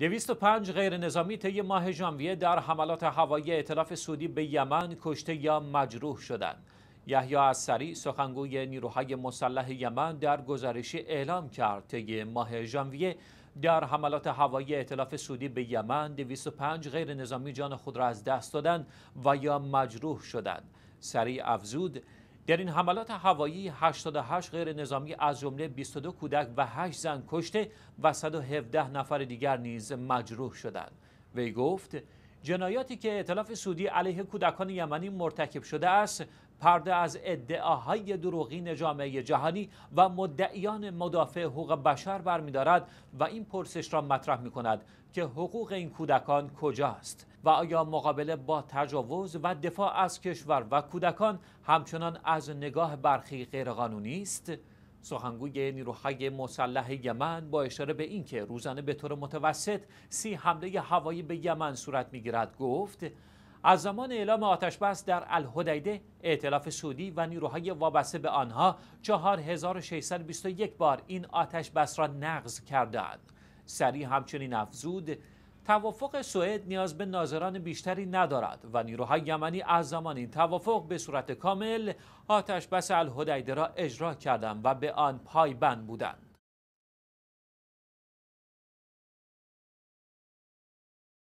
205 غیر نظامی طی ماه ژانویه در حملات هوایی اطلاف سعودی به یمن کشته یا مجروح شدند. یحیی سری سخنگوی نیروهای مسلح یمن در گزارشی اعلام کرد طی ماه ژانویه در حملات هوایی اطلاف سعودی به یمن 205 غیر نظامی جان خود را از دست دادند و یا مجروح شدند. سری افزود در این حملات هوایی 88 غیر نظامی از جمله 22 کودک و 8 زن کشته و 117 نفر دیگر نیز مجروح شدند. وی گفت جنایاتی که اطلاف سعودی علیه کودکان یمنی مرتکب شده است پرده از ادعاهای دروغین جامعه جهانی و مدعیان مدافع حقوق بشر برمیدارد و این پرسش را مطرح می کند که حقوق این کودکان کجاست؟ و آیا مقابله با تجاوز و دفاع از کشور و کودکان همچنان از نگاه برخی غیرقانونی است؟ سخنگوی نیروهای مسلح یمن با اشاره به اینکه روزانه به طور متوسط سی حمله هوایی به یمن صورت میگیرد گفت از زمان اعلام آتشبس در الهدیده اعتلاف سعودی و نیروهای وابسته به آنها 4621 بار این آتشبس را نقض کردند سری همچنین افزود توافق سوئد نیاز به ناظران بیشتری ندارد و نیروهای یمنی از زمان این توافق به صورت کامل آتش بس الهدیده را اجرا کردند و به آن پایبند بودند